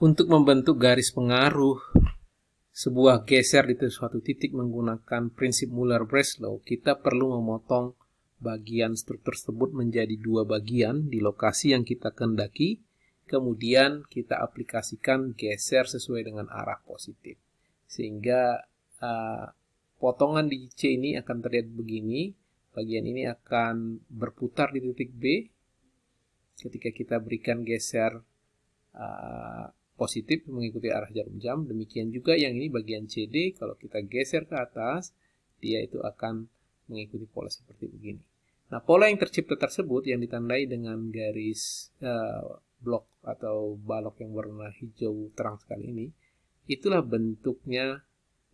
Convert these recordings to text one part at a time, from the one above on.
untuk membentuk garis pengaruh sebuah geser di suatu titik menggunakan prinsip Muller-Breslow, kita perlu memotong bagian struktur tersebut menjadi dua bagian di lokasi yang kita kendaki. kemudian kita aplikasikan geser sesuai dengan arah positif. Sehingga uh, potongan di C ini akan terlihat begini, bagian ini akan berputar di titik B, ketika kita berikan geser uh, positif mengikuti arah jarum jam. Demikian juga yang ini bagian CD, kalau kita geser ke atas, dia itu akan mengikuti pola seperti begini. Nah, pola yang tercipta tersebut yang ditandai dengan garis uh, blok atau balok yang warna hijau terang sekali ini, itulah bentuknya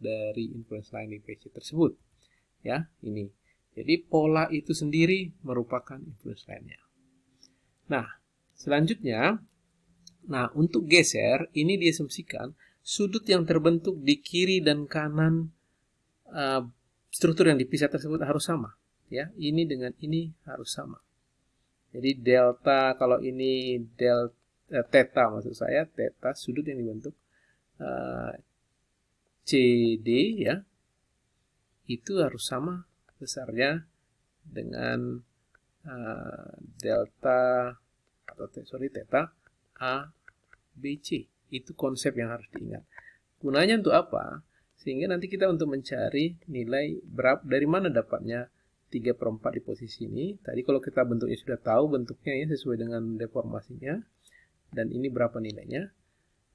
dari influence line di PC tersebut. Ya, ini. Jadi pola itu sendiri merupakan influence line-nya. Nah, selanjutnya Nah, untuk geser, ini diasumsikan sudut yang terbentuk di kiri dan kanan uh, struktur yang dipisah tersebut harus sama. ya Ini dengan ini harus sama. Jadi delta, kalau ini delta, uh, eh, theta maksud saya, theta sudut yang dibentuk uh, eh, CD ya, itu harus sama besarnya dengan uh, delta atau sorry theta A BC. Itu konsep yang harus diingat. Gunanya untuk apa? Sehingga nanti kita untuk mencari nilai berapa, dari mana dapatnya 3 per 4 di posisi ini. Tadi kalau kita bentuknya sudah tahu bentuknya ya sesuai dengan deformasinya. Dan ini berapa nilainya.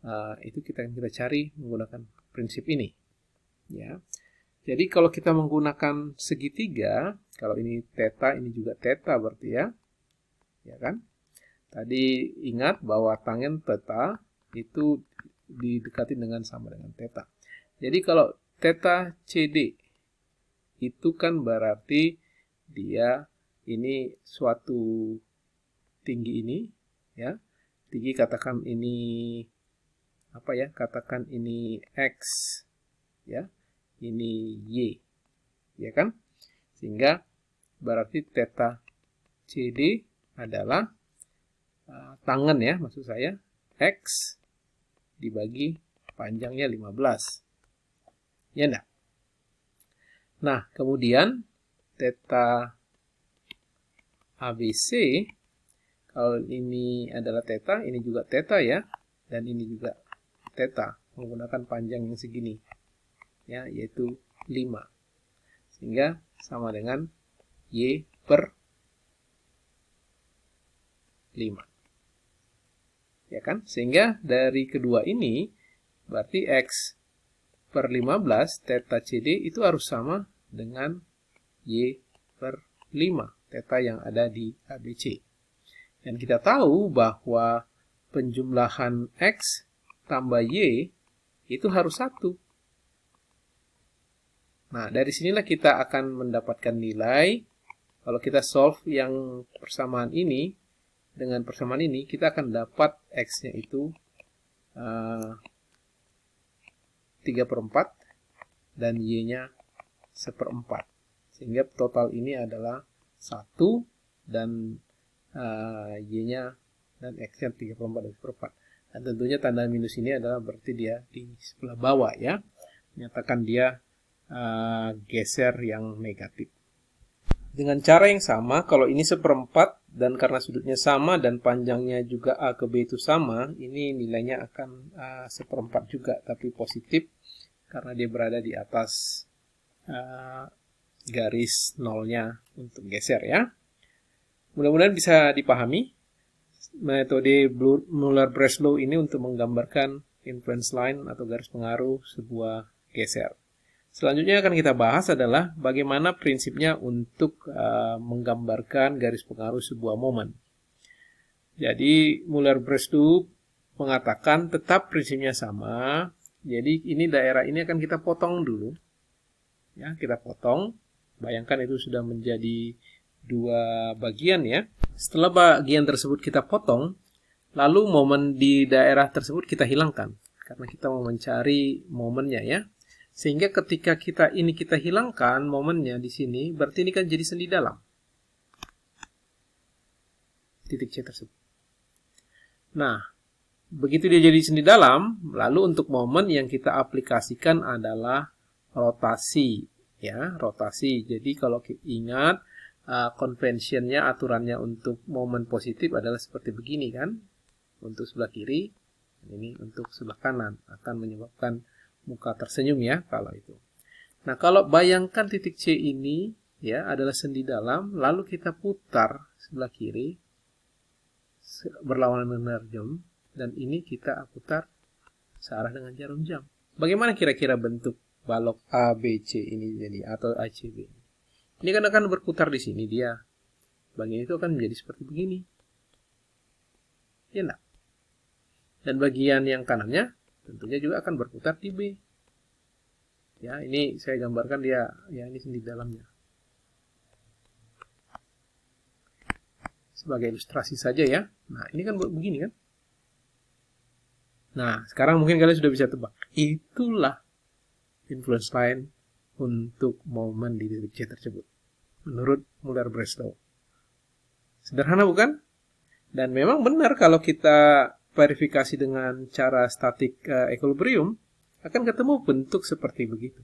Uh, itu kita kita cari menggunakan prinsip ini. Ya. Jadi kalau kita menggunakan segitiga, kalau ini teta, ini juga teta berarti ya. Ya kan? Tadi ingat bahwa tangen theta itu didekati dengan sama dengan theta. Jadi kalau theta CD itu kan berarti dia ini suatu tinggi ini ya. Tinggi katakan ini apa ya? Katakan ini X ya. Ini Y. Ya kan? Sehingga berarti theta CD adalah Eh, tangan ya maksud saya X dibagi panjangnya 15 ya enggak nah kemudian teta ABC kalau ini adalah teta, ini juga teta ya dan ini juga teta menggunakan panjang yang segini ya yaitu 5 sehingga sama dengan Y per 5 ya kan? Sehingga dari kedua ini berarti X per 15 teta CD itu harus sama dengan Y per 5 teta yang ada di ABC. Dan kita tahu bahwa penjumlahan X tambah Y itu harus satu. Nah, dari sinilah kita akan mendapatkan nilai. Kalau kita solve yang persamaan ini, dengan persamaan ini kita akan dapat x-nya itu uh, eh, 3 per 4 dan y-nya 1 per 4 sehingga total ini adalah 1 dan uh, y-nya dan x-nya 3 per 4 dan 1 per 4 dan tentunya tanda minus ini adalah berarti dia di sebelah bawah ya menyatakan dia uh, geser yang negatif dengan cara yang sama, kalau ini seperempat dan karena sudutnya sama dan panjangnya juga A ke B itu sama, ini nilainya akan seperempat juga, tapi positif karena dia berada di atas garis nolnya untuk geser ya. Mudah-mudahan bisa dipahami. Metode Muller-Breslow ini untuk menggambarkan influence line atau garis pengaruh sebuah geser. Selanjutnya akan kita bahas adalah bagaimana prinsipnya untuk uh, menggambarkan garis pengaruh sebuah momen. Jadi muller Brestup mengatakan tetap prinsipnya sama. Jadi ini daerah ini akan kita potong dulu. Ya, kita potong. Bayangkan itu sudah menjadi dua bagian ya. Setelah bagian tersebut kita potong, lalu momen di daerah tersebut kita hilangkan karena kita mau mencari momennya ya. Sehingga ketika kita ini kita hilangkan momennya di sini, berarti ini kan jadi sendi dalam. Titik C tersebut. Nah, begitu dia jadi sendi dalam, lalu untuk momen yang kita aplikasikan adalah rotasi. ya Rotasi. Jadi kalau ingat, uh, aturannya untuk momen positif adalah seperti begini kan. Untuk sebelah kiri, ini untuk sebelah kanan. Akan menyebabkan muka tersenyum ya kalau itu. Nah, kalau bayangkan titik C ini ya adalah sendi dalam, lalu kita putar sebelah kiri berlawanan dengan jarum dan ini kita putar searah dengan jarum jam. Bagaimana kira-kira bentuk balok ABC ini jadi atau ACB? Ini kan akan berputar di sini dia. Bagian itu akan menjadi seperti begini. Ya enggak? Dan bagian yang kanannya tentunya juga akan berputar di B. Ya, ini saya gambarkan dia, ya ini sendi dalamnya. Sebagai ilustrasi saja ya. Nah, ini kan begini kan. Nah, sekarang mungkin kalian sudah bisa tebak. Itulah influence line untuk momen di titik C tersebut. Menurut Muller-Breslow. Sederhana bukan? Dan memang benar kalau kita verifikasi dengan cara statik uh, equilibrium, akan ketemu bentuk seperti begitu.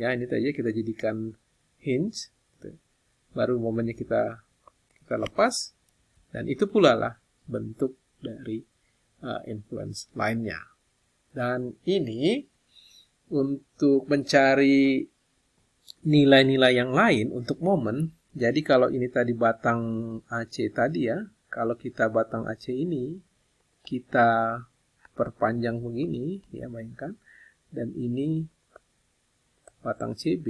Ya, ini tadi kita jadikan hinge. Gitu. Baru momennya kita kita lepas. Dan itu pula lah bentuk dari uh, influence lainnya. Dan ini untuk mencari nilai-nilai yang lain untuk momen. Jadi kalau ini tadi batang AC tadi ya, kalau kita batang AC ini kita perpanjang begini ya mainkan dan ini batang CB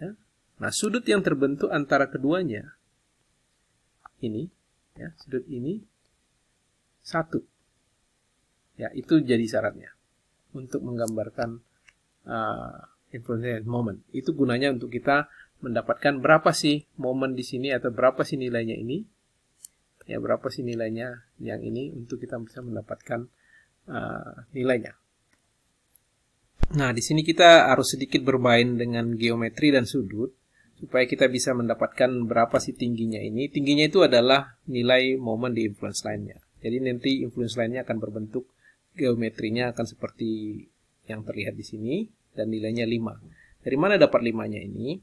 ya. Nah, sudut yang terbentuk antara keduanya ini ya, sudut ini satu. Ya, itu jadi syaratnya untuk menggambarkan uh, ah, influence moment. Itu gunanya untuk kita mendapatkan berapa sih momen di sini atau berapa sih nilainya ini ya berapa sih nilainya yang ini untuk kita bisa mendapatkan uh, nilainya. Nah, di sini kita harus sedikit bermain dengan geometri dan sudut supaya kita bisa mendapatkan berapa sih tingginya ini. Tingginya itu adalah nilai momen di influence line-nya. Jadi nanti influence line-nya akan berbentuk geometrinya akan seperti yang terlihat di sini dan nilainya 5. Dari mana dapat 5-nya ini?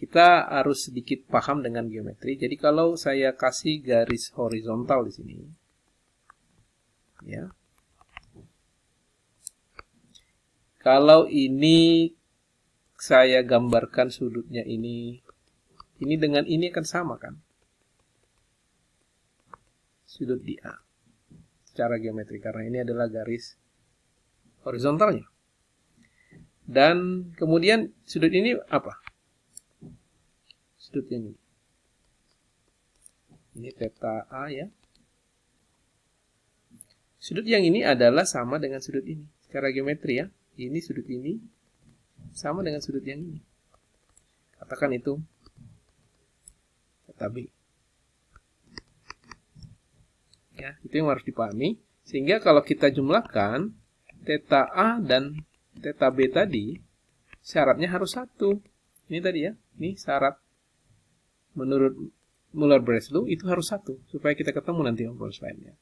kita harus sedikit paham dengan geometri. Jadi kalau saya kasih garis horizontal di sini, ya. Kalau ini saya gambarkan sudutnya ini, ini dengan ini akan sama kan? Sudut di A secara geometri karena ini adalah garis horizontalnya. Dan kemudian sudut ini apa? sudut ini, Ini theta A ya. Sudut yang ini adalah sama dengan sudut ini. Secara geometri ya. Ini sudut ini sama dengan sudut yang ini. Katakan itu theta B. Ya, itu yang harus dipahami. Sehingga kalau kita jumlahkan theta A dan theta B tadi, syaratnya harus satu. Ini tadi ya, ini syarat menurut Muller Breslow itu harus satu supaya kita ketemu nanti yang lainnya.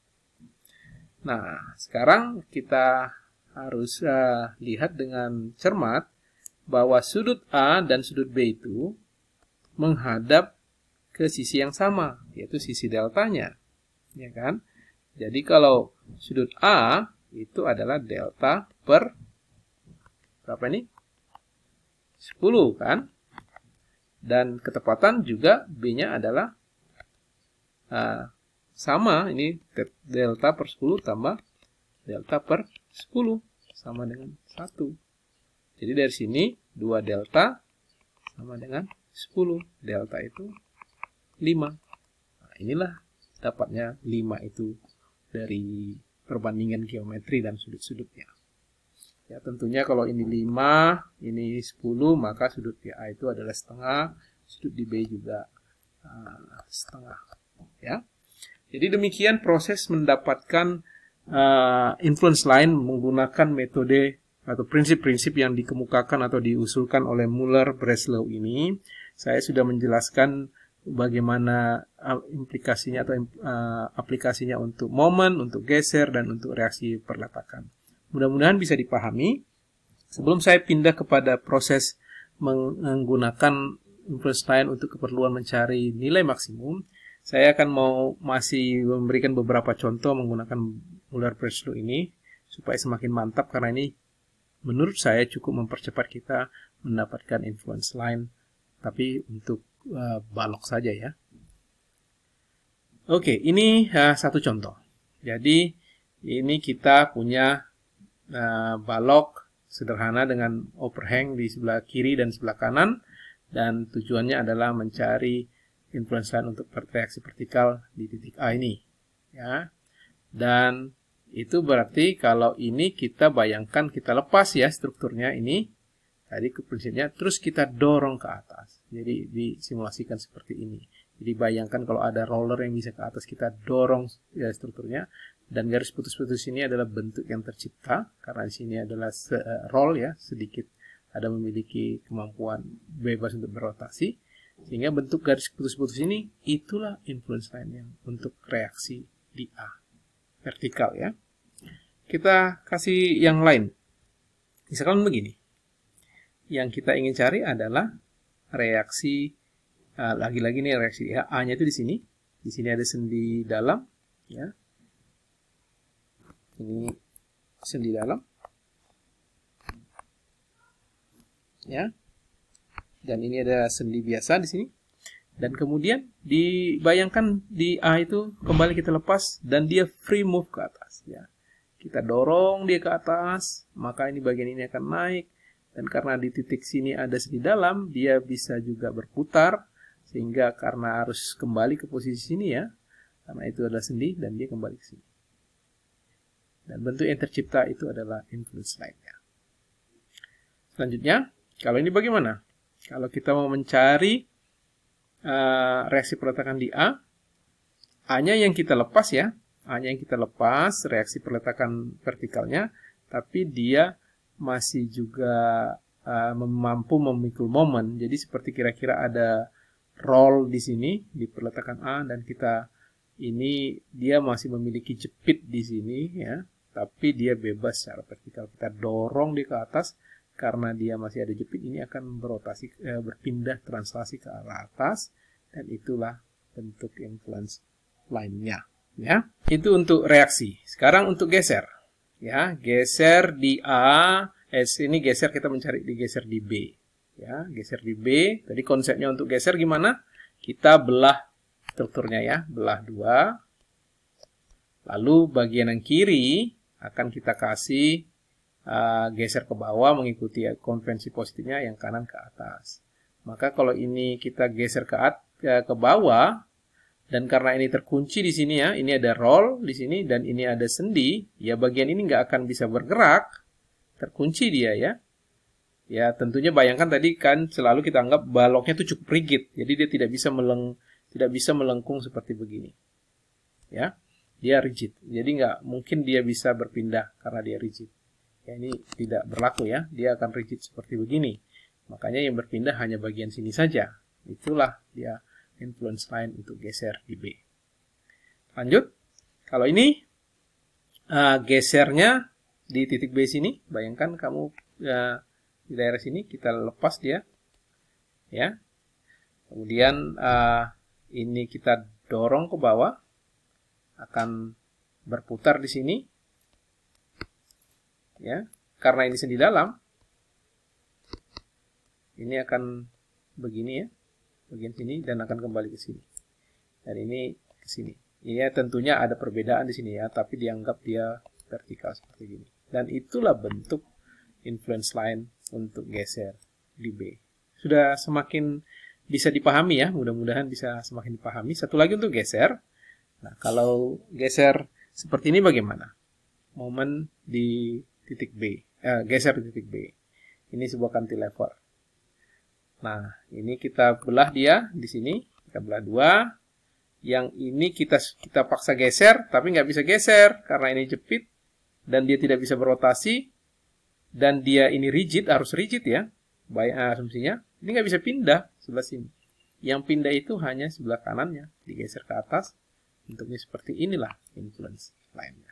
Nah, sekarang kita harus uh, lihat dengan cermat bahwa sudut A dan sudut B itu menghadap ke sisi yang sama, yaitu sisi deltanya, ya kan? Jadi kalau sudut A itu adalah delta per berapa ini? 10 kan? Dan ketepatan juga B-nya adalah uh, sama, ini delta per 10 tambah delta per 10 sama dengan 1. Jadi dari sini 2 delta sama dengan 10. Delta itu 5. Nah, inilah dapatnya 5 itu dari perbandingan geometri dan sudut-sudutnya. Ya, tentunya kalau ini 5, ini 10, maka sudut di A itu adalah setengah, sudut di B juga uh, setengah. Ya. Jadi demikian proses mendapatkan uh, influence line menggunakan metode atau prinsip-prinsip yang dikemukakan atau diusulkan oleh Muller Breslow ini. Saya sudah menjelaskan bagaimana ah, implikasinya atau uh, aplikasinya untuk momen, untuk geser, dan untuk reaksi perletakan. Mudah-mudahan bisa dipahami. Sebelum saya pindah kepada proses menggunakan inference line untuk keperluan mencari nilai maksimum, saya akan mau masih memberikan beberapa contoh menggunakan Muller Breslow ini supaya semakin mantap karena ini menurut saya cukup mempercepat kita mendapatkan influence line tapi untuk uh, balok saja ya. Oke, ini uh, satu contoh. Jadi ini kita punya uh, balok sederhana dengan overhang di sebelah kiri dan sebelah kanan dan tujuannya adalah mencari influence line untuk reaksi vertikal di titik A ini ya dan itu berarti kalau ini kita bayangkan kita lepas ya strukturnya ini tadi ke prinsipnya terus kita dorong ke atas jadi disimulasikan seperti ini jadi bayangkan kalau ada roller yang bisa ke atas kita dorong ya, strukturnya dan garis putus-putus ini adalah bentuk yang tercipta karena di sini adalah eh, roll ya, sedikit ada memiliki kemampuan bebas untuk berotasi sehingga bentuk garis putus-putus ini itulah influence line yang untuk reaksi di A vertikal ya kita kasih yang lain misalkan begini yang kita ingin cari adalah reaksi eh, lagi-lagi uh, nih reaksi di A A nya itu di sini di sini ada sendi dalam ya ini hasil di dalam ya dan ini ada sendi biasa di sini dan kemudian dibayangkan di A itu kembali kita lepas dan dia free move ke atas ya kita dorong dia ke atas maka ini bagian ini akan naik dan karena di titik sini ada sendi dalam dia bisa juga berputar sehingga karena harus kembali ke posisi sini ya karena itu adalah sendi dan dia kembali ke sini dan bentuk yang tercipta itu adalah influence line-nya. Selanjutnya, kalau ini bagaimana? Kalau kita mau mencari uh, reaksi perletakan di A, A-nya yang kita lepas ya, A-nya yang kita lepas, reaksi perletakan vertikalnya, tapi dia masih juga uh, mampu memikul momen. Jadi seperti kira-kira ada roll di sini, di perletakan A, dan kita ini dia masih memiliki jepit di sini ya tapi dia bebas secara vertikal kita dorong dia ke atas karena dia masih ada jepit ini akan berotasi eh, berpindah translasi ke arah atas dan itulah bentuk influence lainnya ya itu untuk reaksi sekarang untuk geser ya geser di A s eh, ini geser kita mencari di geser di B ya geser di B tadi konsepnya untuk geser gimana kita belah strukturnya ya belah dua lalu bagian yang kiri akan kita kasih uh, geser ke bawah mengikuti konvensi positifnya yang kanan ke atas. Maka kalau ini kita geser ke at, ke, ya, ke bawah dan karena ini terkunci di sini ya, ini ada roll di sini dan ini ada sendi, ya bagian ini nggak akan bisa bergerak, terkunci dia ya. Ya tentunya bayangkan tadi kan selalu kita anggap baloknya itu cukup rigid, jadi dia tidak bisa meleng tidak bisa melengkung seperti begini. Ya dia rigid. Jadi nggak mungkin dia bisa berpindah karena dia rigid. Ya, ini tidak berlaku ya, dia akan rigid seperti begini. Makanya yang berpindah hanya bagian sini saja. Itulah dia influence line untuk geser di B. Lanjut, kalau ini uh, gesernya di titik B sini, bayangkan kamu uh, di daerah sini, kita lepas dia. ya. Kemudian uh, ini kita dorong ke bawah, akan berputar di sini. Ya, karena ini sendi dalam, ini akan begini ya, bagian sini dan akan kembali ke sini. Dan ini ke sini. Ini ya, tentunya ada perbedaan di sini ya, tapi dianggap dia vertikal seperti ini. Dan itulah bentuk influence line untuk geser di B. Sudah semakin bisa dipahami ya, mudah-mudahan bisa semakin dipahami. Satu lagi untuk geser, Nah, kalau geser seperti ini bagaimana? Momen di titik B, eh, geser di titik B. Ini sebuah cantilever. Nah, ini kita belah dia di sini, kita belah dua. Yang ini kita kita paksa geser, tapi nggak bisa geser karena ini jepit dan dia tidak bisa berotasi dan dia ini rigid, harus rigid ya, baik asumsinya. Ini nggak bisa pindah sebelah sini. Yang pindah itu hanya sebelah kanannya, digeser ke atas bentuknya seperti inilah influence lainnya